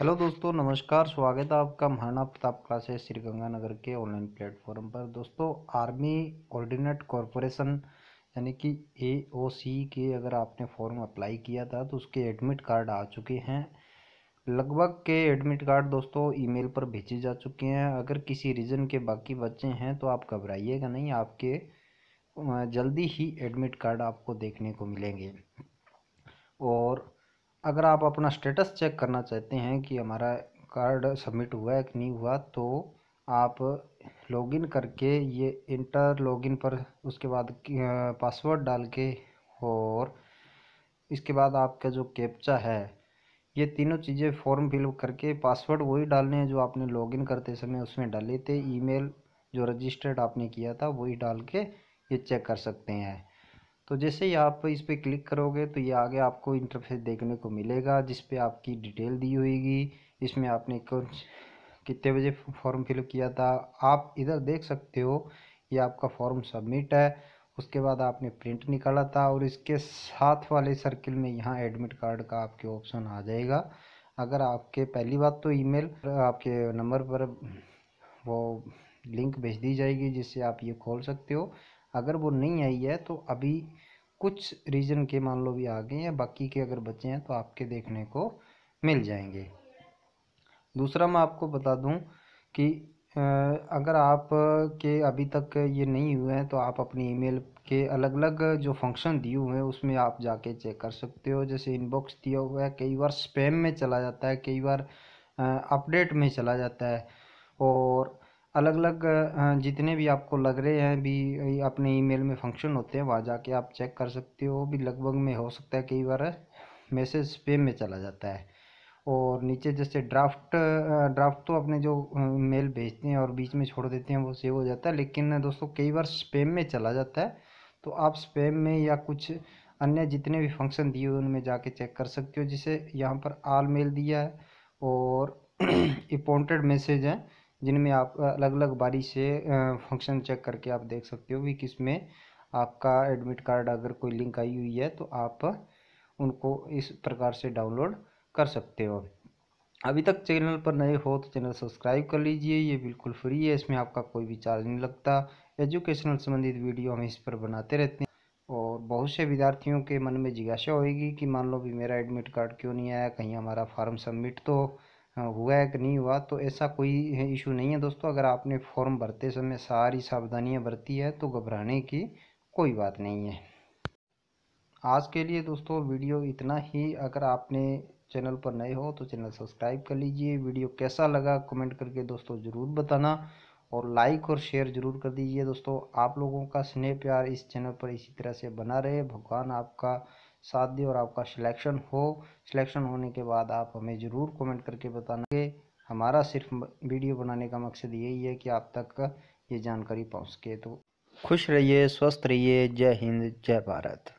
hello दोस्तों नमस्कार स्वागत है आपका महाराणा प्रताप क्लासेस श्रीगंगानगर के ऑनलाइन प्लेटफॉर्म पर दोस्तों आर्मी ऑर्डिनेट कॉरपोरेशन यानी कि ए ओ सी के अगर आपने फॉर्म अप्लाई किया था तो उसके एडमिट कार्ड आ चुके हैं लगभग के एडमिट कार्ड दोस्तों ईमेल पर भेजे जा चुके हैं अगर किसी रीजन के बाकी बच्चे हैं तो आप घबराइएगा नहीं आपके जल्दी ही एडमिट कार्ड आपको देखने को मिलेंगे और अगर आप अपना स्टेटस चेक करना चाहते हैं कि हमारा कार्ड सबमिट हुआ है कि नहीं हुआ तो आप लॉगिन करके ये इंटर लॉगिन पर उसके बाद पासवर्ड डाल के और इसके बाद आपका जो कैप्चा है ये तीनों चीज़ें फॉर्म फिलअप करके पासवर्ड वही डालने हैं जो आपने लॉगिन करते समय उसमें डाले थे ईमेल जो रजिस्टर्ड आपने किया था वही डाल के ये चेक कर सकते हैं तो जैसे ही आप इस पर क्लिक करोगे तो ये आगे आपको इंटरफेस देखने को मिलेगा जिस पे आपकी डिटेल दी हुएगी इसमें आपने कुछ कितने बजे फॉर्म फिलअप किया था आप इधर देख सकते हो ये आपका फॉर्म सबमिट है उसके बाद आपने प्रिंट निकाला था और इसके साथ वाले सर्किल में यहाँ एडमिट कार्ड का आपके ऑप्शन आ जाएगा अगर आपके पहली बात तो ई आपके नंबर पर वो लिंक भेज दी जाएगी जिससे आप ये खोल सकते हो अगर वो नहीं आई है तो अभी कुछ रीजन के मान लो भी आ गए हैं बाकी के अगर बचे हैं तो आपके देखने को मिल जाएंगे दूसरा मैं आपको बता दूं कि अगर आप के अभी तक ये नहीं हुए हैं तो आप अपनी ईमेल के अलग अलग जो फंक्शन दिए हुए हैं उसमें आप जाके चेक कर सकते हो जैसे इनबॉक्स दिया हुआ है कई बार स्पैम में चला जाता है कई बार अपडेट में चला जाता है और अलग अलग जितने भी आपको लग रहे हैं भी अपने ईमेल में फंक्शन होते हैं वहाँ जाके आप चेक कर सकते हो भी लगभग में हो सकता है कई बार मैसेज स्पेम में चला जाता है और नीचे जैसे ड्राफ्ट ड्राफ्ट तो अपने जो मेल भेजते हैं और बीच में छोड़ देते हैं वो सेव हो जाता है लेकिन दोस्तों कई बार स्पेम में चला जाता है तो आप स्पेम में या कुछ अन्य जितने भी फंक्शन दिए हुए उनमें जाके चेक कर सकते हो जिसे यहाँ पर आल मेल दिया है और इम्पोर्टेड मैसेज है जिनमें आप अलग अलग बारी से फंक्शन चेक करके आप देख सकते हो कि किस में आपका एडमिट कार्ड अगर कोई लिंक आई हुई है तो आप उनको इस प्रकार से डाउनलोड कर सकते हो अभी तक चैनल पर नए हो तो चैनल सब्सक्राइब कर लीजिए ये बिल्कुल फ्री है इसमें आपका कोई भी चार्ज नहीं लगता एजुकेशनल संबंधित वीडियो हम इस पर बनाते रहते हैं और बहुत से विद्यार्थियों के मन में जिज्ञासा होगी कि मान लो भी मेरा एडमिट कार्ड क्यों नहीं आया कहीं हमारा फॉर्म सबमिट तो हाँ, हुआ है कि नहीं हुआ तो ऐसा कोई इशू नहीं है दोस्तों अगर आपने फॉर्म भरते समय सारी सावधानियाँ बरती है तो घबराने की कोई बात नहीं है आज के लिए दोस्तों वीडियो इतना ही अगर आपने चैनल पर नए हो तो चैनल सब्सक्राइब कर लीजिए वीडियो कैसा लगा कमेंट करके दोस्तों ज़रूर बताना और लाइक और शेयर ज़रूर कर दीजिए दोस्तों आप लोगों का स्नेह प्यार इस चैनल पर इसी तरह से बना रहे भगवान आपका साथ दी और आपका सिलेक्शन हो सिलेक्शन होने के बाद आप हमें ज़रूर कमेंट करके बताना कि हमारा सिर्फ वीडियो बनाने का मकसद यही है कि आप तक ये जानकारी पहुँच सके तो खुश रहिए स्वस्थ रहिए जय हिंद जय भारत